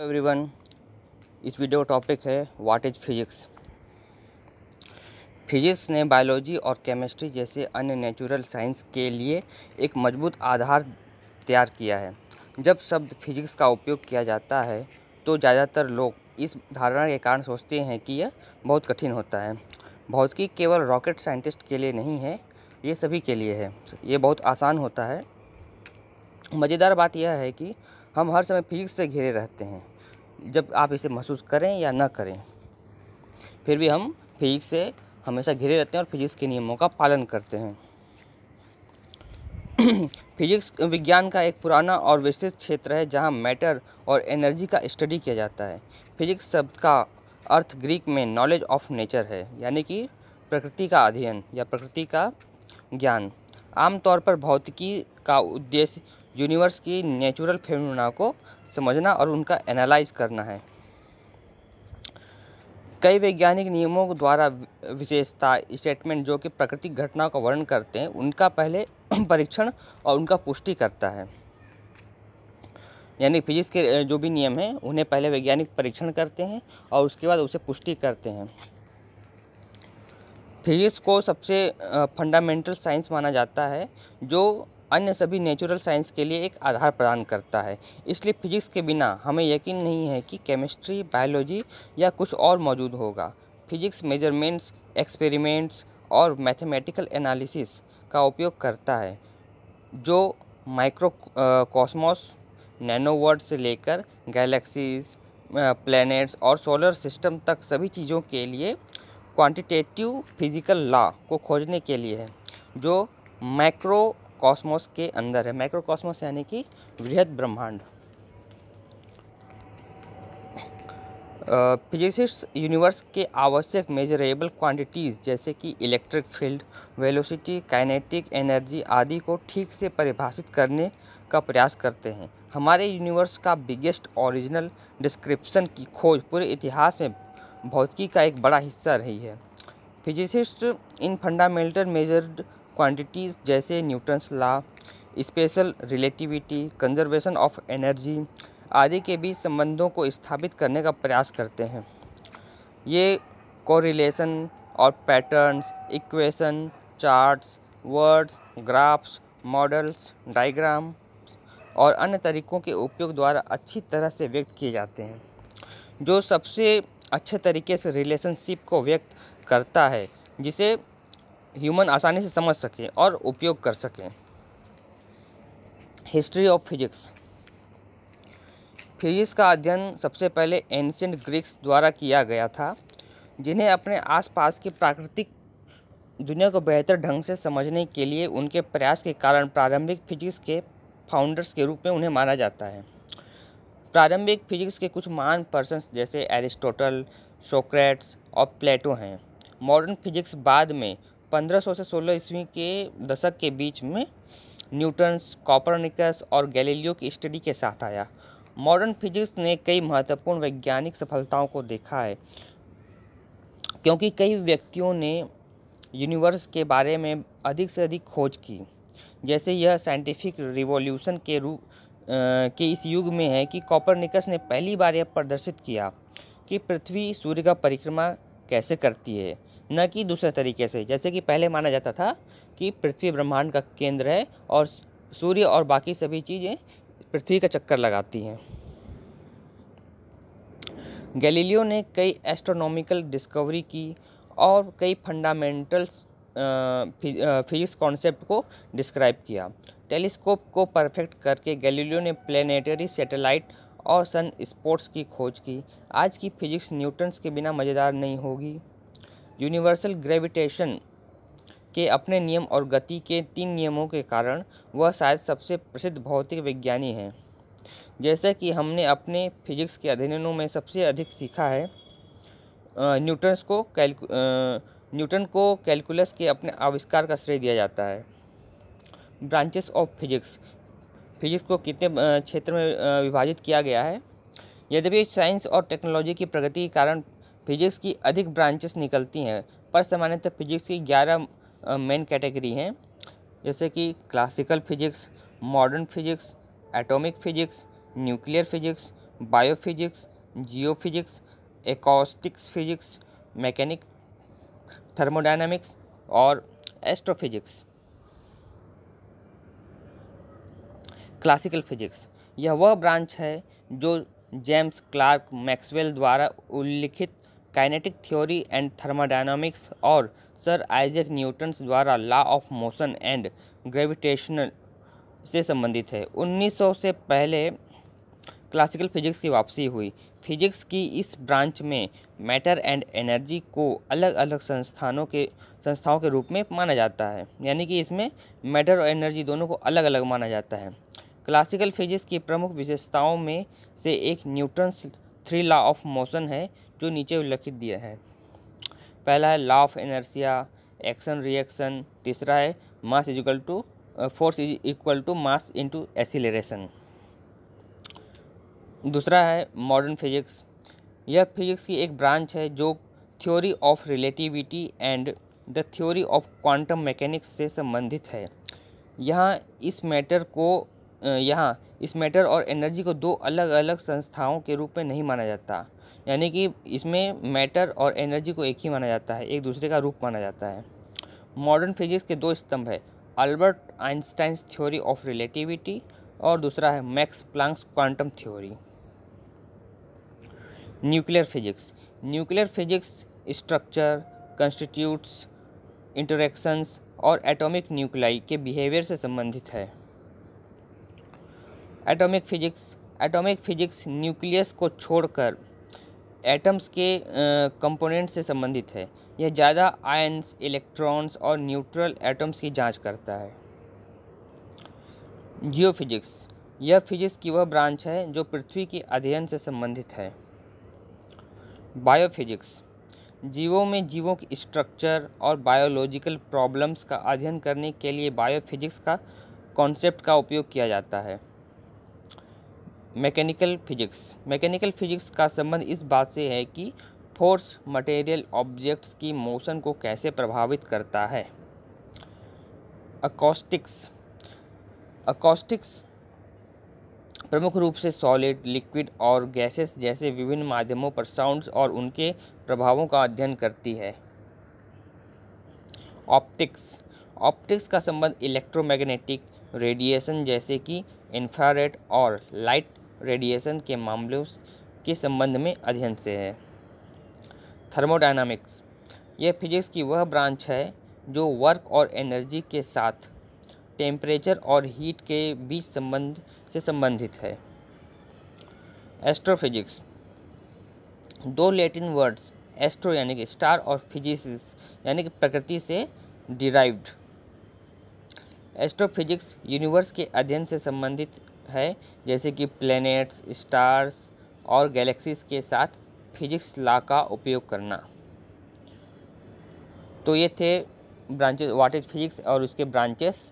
everyone इस video का topic है व्हाट इज फिजिक्स फिजिक्स ने बायोलॉजी और केमिस्ट्री जैसे अन्य नेचुरल साइंस के लिए एक मजबूत आधार तैयार किया है जब शब्द फिजिक्स का उपयोग किया जाता है तो ज़्यादातर लोग इस धारणा के कारण सोचते हैं कि यह बहुत कठिन होता है भौतिकी केवल रॉकेट साइंटिस्ट के लिए नहीं है ये सभी के लिए है ये बहुत आसान होता है मज़ेदार बात यह है कि हम हर समय फिजिक्स से घिरे रहते हैं जब आप इसे महसूस करें या ना करें फिर भी हम फिजिक्स से हमेशा घिरे रहते हैं और फिजिक्स के नियमों का पालन करते हैं फिजिक्स विज्ञान का एक पुराना और विस्तृत क्षेत्र है जहां मैटर और एनर्जी का स्टडी किया जाता है फिजिक्स शब्द का अर्थ ग्रीक में नॉलेज ऑफ नेचर है यानी कि प्रकृति का अध्ययन या प्रकृति का ज्ञान आमतौर पर भौतिकी का उद्देश्य यूनिवर्स की नेचुरल फेमिना को समझना और उनका एनालाइज करना है कई वैज्ञानिक नियमों द्वारा विशेषता स्टेटमेंट जो कि प्राकृतिक घटनाओं का वर्णन करते हैं उनका पहले परीक्षण और उनका पुष्टि करता है यानी फिजिक्स के जो भी नियम हैं उन्हें पहले वैज्ञानिक परीक्षण करते हैं और उसके बाद उसे पुष्टि करते हैं फिजिक्स को सबसे फंडामेंटल साइंस माना जाता है जो अन्य सभी नेचुरल साइंस के लिए एक आधार प्रदान करता है इसलिए फिजिक्स के बिना हमें यकीन नहीं है कि केमिस्ट्री बायोलॉजी या कुछ और मौजूद होगा फिजिक्स मेजरमेंट्स एक्सपेरिमेंट्स और मैथमेटिकल एनालिसिस का उपयोग करता है जो माइक्रो कॉस्मोस नैनोवर्ड से लेकर गैलेक्सीज प्लैनेट्स और सोलर सिस्टम तक सभी चीज़ों के लिए क्वांटिटेटिव फिजिकल लॉ को खोजने के लिए है जो माइक्रो कॉस्मोस के अंदर है माइक्रोकॉस्मोस यानी कि वृहद ब्रह्मांड फिजिसिस्ट यूनिवर्स के आवश्यक मेजरेबल क्वांटिटीज़ जैसे कि electric field velocity kinetic energy आदि को ठीक से परिभाषित करने का प्रयास करते हैं हमारे यूनिवर्स का बिगेस्ट ओरिजिनल डिस्क्रिप्शन की खोज पूरे इतिहास में भौतिकी का एक बड़ा हिस्सा रही है फिजिसिस्ट इन फंडामेंटल मेजर्ड क्वांटिटीज़ जैसे Newton's law special relativity conservation of energy आदि के बीच संबंधों को स्थापित करने का प्रयास करते हैं ये कोरिलेशन और patterns equations charts words graphs models diagram और अन्य तरीकों के उपयोग द्वारा अच्छी तरह से व्यक्त किए जाते हैं जो सबसे अच्छे तरीके से रिलेशनशिप को व्यक्त करता है जिसे ह्यूमन आसानी से समझ सकें और उपयोग कर सकें हिस्ट्री ऑफ फिजिक्स फिजिक्स का अध्ययन सबसे पहले एंशेंट ग्रीक्स द्वारा किया गया था जिन्हें अपने आसपास की प्राकृतिक दुनिया को बेहतर ढंग से समझने के लिए उनके प्रयास के कारण प्रारंभिक फिजिक्स के फाउंडर्स के रूप में उन्हें माना जाता है प्रारंभिक फिजिक्स के कुछ महान पर्सन जैसे एरिस्टोटल सोक्रेट्स और प्लेटो हैं मॉडर्न फिजिक्स बाद में 1500 से 16 ईस्वी के दशक के बीच में न्यूटन्स कॉपरनिकस और गैलीलियो की स्टडी के साथ आया मॉडर्न फिजिक्स ने कई महत्वपूर्ण वैज्ञानिक सफलताओं को देखा है क्योंकि कई व्यक्तियों ने यूनिवर्स के बारे में अधिक से अधिक खोज की जैसे यह साइंटिफिक रिवॉल्यूशन के रूप के इस युग में है कि कॉपरनिकस ने पहली बार यह प्रदर्शित किया कि पृथ्वी सूर्य का परिक्रमा कैसे करती है न कि दूसरे तरीके से जैसे कि पहले माना जाता था कि पृथ्वी ब्रह्मांड का केंद्र है और सूर्य और बाकी सभी चीज़ें पृथ्वी का चक्कर लगाती हैं गैलीलियो ने कई एस्ट्रोनॉमिकल डिस्कवरी की और कई फंडामेंटल फिजिक्स कॉन्सेप्ट को डिस्क्राइब किया टेलीस्कोप को परफेक्ट करके गैलीलियो ने प्लेनेटरी सैटेलाइट और सन स्पोर्ट्स की खोज की आज की फिजिक्स न्यूटन्स के बिना मज़ेदार नहीं होगी यूनिवर्सल ग्रेविटेशन के अपने नियम और गति के तीन नियमों के कारण वह शायद सबसे प्रसिद्ध भौतिक विज्ञानी हैं जैसा कि हमने अपने फिजिक्स के अध्ययनों में सबसे अधिक सीखा है न्यूटन्स को कैलकु न्यूटन को कैलकुलस के अपने आविष्कार का श्रेय दिया जाता है ब्रांचेस ऑफ फिजिक्स फिजिक्स को कितने क्षेत्र में विभाजित किया गया है यद्यपि साइंस और टेक्नोलॉजी की प्रगति के कारण फिजिक्स की अधिक ब्रांचेस निकलती हैं पर सामान्यतः फिजिक्स की ग्यारह मेन कैटेगरी हैं जैसे कि classical physics modern physics atomic physics nuclear physics biophysics physics acoustics physics mechanic thermodynamics और एस्ट्रोफिजिक्स क्लासिकल फिजिक्स यह वह ब्रांच है जो जेम्स क्लार्क मैक्सवेल द्वारा उल्लिखित काइनेटिक थ्योरी एंड थर्मोडाइनमिक्स और सर आइजक न्यूटन्स द्वारा law of motion and gravitational से संबंधित है 1900 से पहले क्लासिकल फिजिक्स की वापसी हुई फिजिक्स की इस ब्रांच में मैटर एंड एनर्जी को अलग अलग संस्थानों के संस्थाओं के रूप में माना जाता है यानी कि इसमें मैटर और एनर्जी दोनों को अलग अलग माना जाता है क्लासिकल फिजिक्स की प्रमुख विशेषताओं में से एक Newton's three law of motion है जो नीचे उल्लेखित दिया है पहला है law of inertia action reaction तीसरा है mass is equal to force is equal to mass into acceleration दूसरा है मॉडर्न फिजिक्स यह फिजिक्स की एक ब्रांच है जो theory of relativity and the theory of quantum mechanics से संबंधित है यहाँ इस मैटर को uh, यहाँ इस मैटर और एनर्जी को दो अलग अलग संस्थाओं के रूप में नहीं माना जाता यानी कि इसमें मैटर और एनर्जी को एक ही माना जाता है एक दूसरे का रूप माना जाता है मॉडर्न फिजिक्स के दो स्तंभ है Albert Einstein's theory of relativity और दूसरा है Max Planck's quantum theory nuclear physics nuclear physics structure constituents interactions और एटॉमिक न्यूक्लाई के बिहेवियर से संबंधित है atomic physics atomic physics nucleus को छोड़कर एटम्स के कंपोनेंट से संबंधित है यह ज़्यादा आयन्स इलेक्ट्रॉन्स और न्यूट्रल एटम्स की जांच करता है जियो फिजिक्स यह फिजिक्स की वह ब्रांच है जो पृथ्वी के अध्ययन से संबंधित है बायोफिजिक्स जीवों में जीवों की स्ट्रक्चर और बायोलॉजिकल प्रॉब्लम्स का अध्ययन करने के लिए बायोफिजिक्स का कॉन्सेप्ट का उपयोग किया जाता है मैकेनिकल फिजिक्स मैकेनिकल फिजिक्स का संबंध इस बात से है कि फोर्स मटेरियल ऑब्जेक्ट्स की मोशन को कैसे प्रभावित करता है अकॉस्टिक्स अकॉस्टिक्स प्रमुख रूप से सॉलिड लिक्विड और गैसेस जैसे विभिन्न माध्यमों पर साउंड्स और उनके प्रभावों का अध्ययन करती है ऑप्टिक्स ऑप्टिक्स का संबंध इलेक्ट्रोमैग्नेटिक रेडिएशन जैसे कि इन्फ्रारेड और लाइट रेडिएशन के मामलों के संबंध में अध्ययन से है थर्मोडाइनमिक्स यह फिजिक्स की वह ब्रांच है जो वर्क और एनर्जी के साथ टेम्परेचर और हीट के बीच संबंध से संबंधित है एस्ट्रोफिजिक्स दो लैटिन वर्ड्स एस्ट्रो यानी कि स्टार और फिजिक्स यानी कि प्रकृति से डिराइव्ड एस्ट्रोफिजिक्स यूनिवर्स के अध्ययन से संबंधित है जैसे कि प्लैनेट्स स्टार्स और गैलेक्सीज के साथ फिजिक्स ला का उपयोग करना तो ये थे ब्रांचेस वाट इज़ फिजिक्स और उसके ब्रांचेस